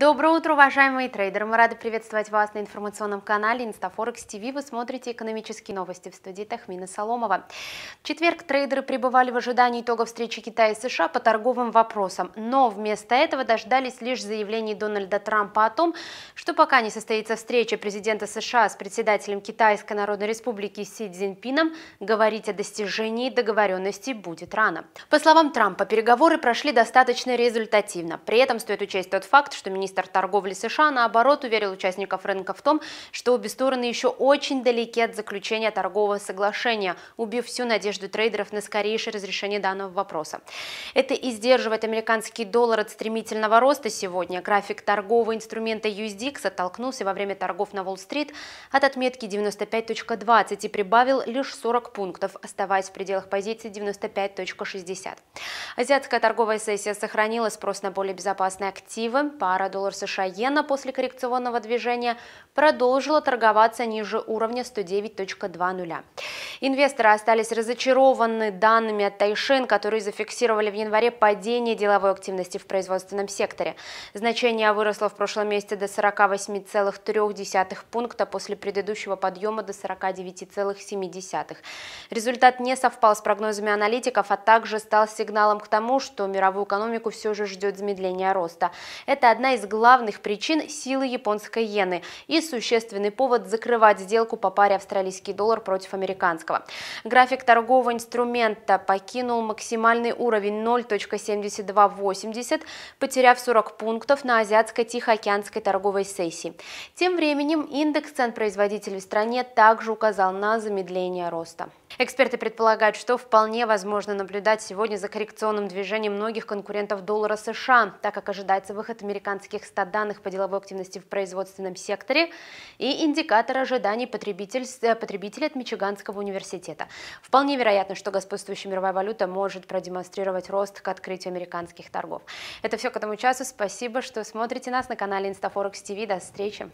Доброе утро, уважаемые трейдеры! Мы рады приветствовать вас на информационном канале Инстафорекс ТВ. Вы смотрите экономические новости в студии Тахмина Соломова. В четверг трейдеры пребывали в ожидании итогов встречи Китая и США по торговым вопросам, но вместо этого дождались лишь заявлений Дональда Трампа о том, что пока не состоится встреча президента США с председателем Китайской Народной Республики Си Цзиньпином, говорить о достижении договоренности будет рано. По словам Трампа, переговоры прошли достаточно результативно. При этом стоит учесть тот факт, что министр министр торговли США, наоборот, уверил участников рынка в том, что обе стороны еще очень далеки от заключения торгового соглашения, убив всю надежду трейдеров на скорейшее разрешение данного вопроса. Это и сдерживает американский доллар от стремительного роста сегодня. График торгового инструмента USDX оттолкнулся во время торгов на Уолл-стрит от отметки 95.20 и прибавил лишь 40 пунктов, оставаясь в пределах позиции 95.60. Азиатская торговая сессия сохранила спрос на более безопасные активы. Пара доллар США иена после коррекционного движения продолжила торговаться ниже уровня 109.20. Инвесторы остались разочарованы данными от Тайшин, которые зафиксировали в январе падение деловой активности в производственном секторе. Значение выросло в прошлом месяце до 48,3 пункта после предыдущего подъема до 49,7. Результат не совпал с прогнозами аналитиков, а также стал сигналом к тому, что мировую экономику все же ждет замедление роста. Это одна из из главных причин силы японской иены и существенный повод закрывать сделку по паре австралийский доллар против американского. График торгового инструмента покинул максимальный уровень 0.7280, потеряв 40 пунктов на азиатско-тихоокеанской торговой сессии. Тем временем индекс цен производителей в стране также указал на замедление роста. Эксперты предполагают, что вполне возможно наблюдать сегодня за коррекционным движением многих конкурентов доллара США, так как ожидается выход американских стат данных по деловой активности в производственном секторе и индикатор ожиданий э, потребителей от Мичиганского университета. Вполне вероятно, что господствующая мировая валюта может продемонстрировать рост к открытию американских торгов. Это все к этому часу. Спасибо, что смотрите нас на канале InstaForex TV. До встречи!